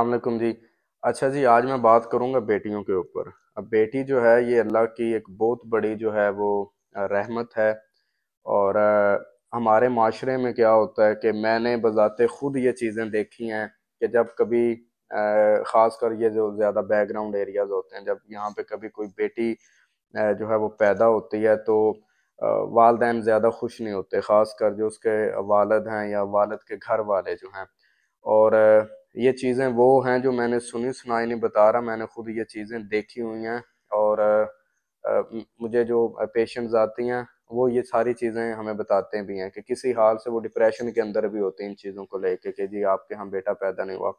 अलकुम जी अच्छा जी आज मैं बात करूंगा बेटियों के ऊपर अब बेटी जो है ये अल्लाह की एक बहुत बड़ी जो है वो रहमत है और हमारे माशरे में क्या होता है कि मैंने बजाते खुद ये चीज़ें देखी हैं कि जब कभी ख़ासकर ये जो ज़्यादा बैकग्राउंड एरियाज़ होते हैं जब यहाँ पे कभी कोई बेटी जो है वो पैदा होती है तो वालदेन ज़्यादा खुश नहीं होते ख़ास कर जो उसके वालद हैं या वालद के घर वाले जो हैं और ये चीज़ें वो हैं जो मैंने सुनी सुनाई नहीं बता रहा मैंने खुद ये चीज़ें देखी हुई हैं और आ, आ, मुझे जो पेशेंट्स आती हैं वो ये सारी चीज़ें हमें बताते भी हैं कि किसी हाल से वो डिप्रेशन के अंदर भी होते हैं इन चीज़ों को लेके कि जी आपके यहाँ बेटा पैदा नहीं हुआ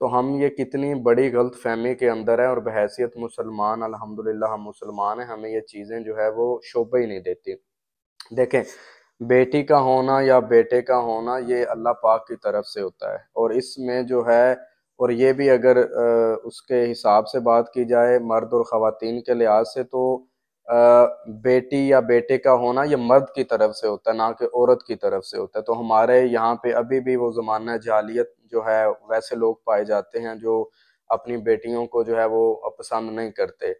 तो हम ये कितनी बड़ी गलत फहमी के अंदर है और बहसीत मुसलमान अलहमदिल्ला हम मुसलमान हैं हमें ये चीज़ें जो है वो शोभा ही नहीं देती देखें बेटी का होना या बेटे का होना ये अल्लाह पाक की तरफ से होता है और इसमें जो है और ये भी अगर उसके हिसाब से बात की जाए मर्द और ख़वान के लिहाज से तो बेटी या बेटे का होना ये मर्द की तरफ से होता है ना कि औरत की तरफ से होता है तो हमारे यहाँ पे अभी भी वो ज़माना जालियत जो है वैसे लोग पाए जाते हैं जो अपनी बेटियों को जो है वो पसंद नहीं करते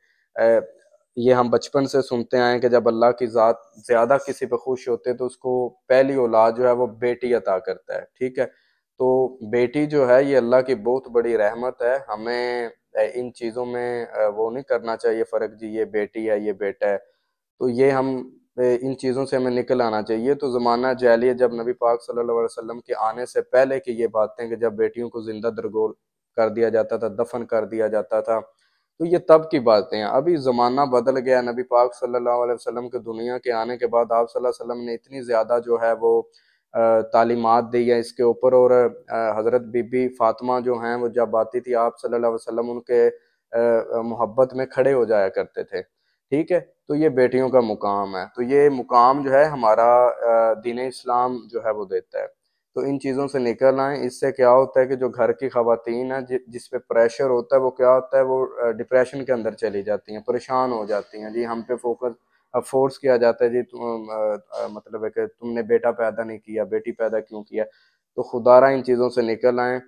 ये हम बचपन से सुनते आए कि जब अल्लाह की ज़ात ज़्यादा किसी पे खुश होते हैं तो उसको पहली औलाद जो है वो बेटी अता करता है ठीक है तो बेटी जो है ये अल्लाह की बहुत बड़ी रहमत है हमें इन चीज़ों में वो नहीं करना चाहिए फ़र्क जी ये बेटी है ये बेटा है तो ये हम इन चीज़ों से हमें निकल आना चाहिए तो ज़माना जालिए जब नबी पाक सल्लल्लाहु अलैहि वसल्लम के आने से पहले की ये बातें कि जब बेटियों को ज़िंदा दरगोल कर दिया जाता था दफन कर दिया जाता था तो ये तब की बातें हैं अभी ज़माना बदल गया नबी पाक सल्लल्लाहु अलैहि वसल्लम के दुनिया के आने के बाद आप वसल्लम ने इतनी ज़्यादा जो है वो तालीमत दी है इसके ऊपर और हज़रत बीबी फातिमा जो हैं वो जब आती थी आप सल्लल्लाहु अलैहि वसल्लम उनके मोहब्बत में खड़े हो जाया करते थे ठीक है तो ये बेटियों का मुकाम है तो ये मुकाम जो है हमारा दीन इस्लाम जो है वो देता है तो इन चीज़ों से निकल आएँ इससे क्या होता है कि जो घर की खातन है जि, जिस पे प्रेशर होता है वो क्या होता है वो डिप्रेशन के अंदर चली जाती हैं परेशान हो जाती हैं जी हम पे फोकस अब फोर्स किया जाता है जी तुम मतलब है कि तुमने बेटा पैदा नहीं किया बेटी पैदा क्यों किया तो खुदारा इन चीज़ों से निकल आएँ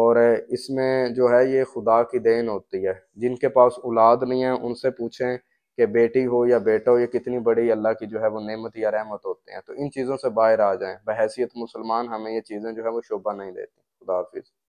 और इसमें जो है ये खुदा की देन होती है जिनके पास औलाद नहीं है उनसे पूछें कि बेटी हो या बेटा हो या कितनी बड़ी अल्लाह की जो है वो नेमत या रहमत होते हैं तो इन चीज़ों से बाहर आ जाएं बहसीत मुसलमान हमें ये चीज़ें जो है वो शोभा नहीं देती खुदा हाफिज़